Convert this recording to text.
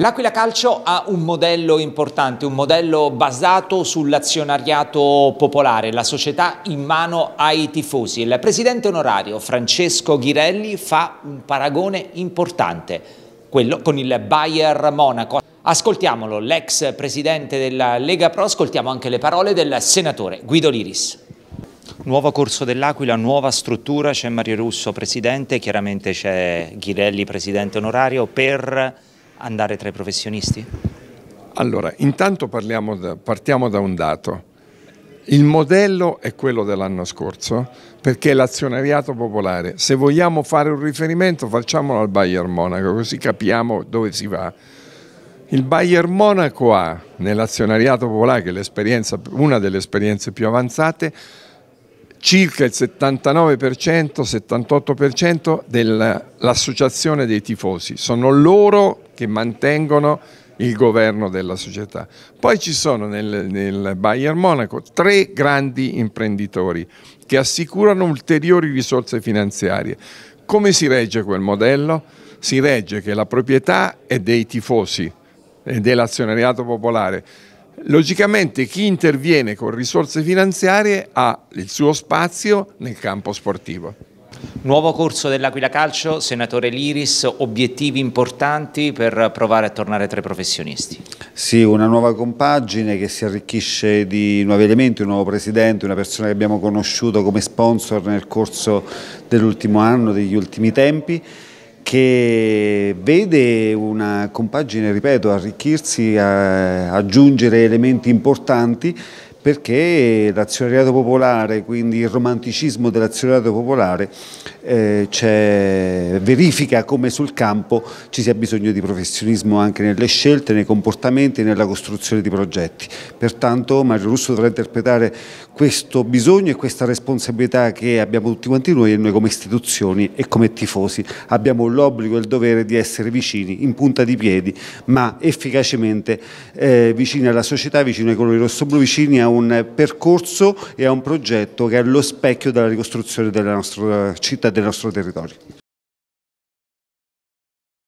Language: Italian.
L'Aquila Calcio ha un modello importante, un modello basato sull'azionariato popolare, la società in mano ai tifosi. Il presidente onorario Francesco Ghirelli fa un paragone importante, quello con il Bayer Monaco. Ascoltiamolo, l'ex presidente della Lega Pro, ascoltiamo anche le parole del senatore Guido Liris. Nuovo corso dell'Aquila, nuova struttura, c'è Mario Russo presidente, chiaramente c'è Ghirelli presidente onorario per andare tra i professionisti? Allora, intanto da, partiamo da un dato. Il modello è quello dell'anno scorso perché l'azionariato popolare, se vogliamo fare un riferimento facciamolo al Bayern Monaco così capiamo dove si va. Il Bayern Monaco ha nell'azionariato popolare, che è una delle esperienze più avanzate, circa il 79%, 78% dell'associazione dei tifosi. Sono loro che mantengono il governo della società. Poi ci sono nel, nel, Bayern Monaco tre grandi imprenditori che assicurano ulteriori risorse finanziarie. Come si regge quel modello? Si regge che la proprietà è dei tifosi è dell'azionariato popolare Logicamente chi interviene con risorse finanziarie ha il suo spazio nel campo sportivo. Nuovo corso dell'Aquila Calcio, senatore Liris, obiettivi importanti per provare a tornare tra i professionisti. Sì, una nuova compagine che si arricchisce di nuovi elementi, un nuovo presidente, una persona che abbiamo conosciuto come sponsor nel corso dell'ultimo anno, degli ultimi tempi che vede una compagine, ripeto, arricchirsi, aggiungere elementi importanti perché l'azionariato popolare, quindi il romanticismo dell'azionariato popolare eh, verifica come sul campo ci sia bisogno di professionismo anche nelle scelte, nei comportamenti e nella costruzione di progetti. Pertanto Mario Russo dovrà interpretare questo bisogno e questa responsabilità che abbiamo tutti quanti noi e noi come istituzioni e come tifosi abbiamo l'obbligo e il dovere di essere vicini, in punta di piedi, ma efficacemente eh, vicini alla società, vicini ai colori rosso-blu, vicini a un percorso e a un progetto che è lo specchio della ricostruzione della nostra città e del nostro territorio.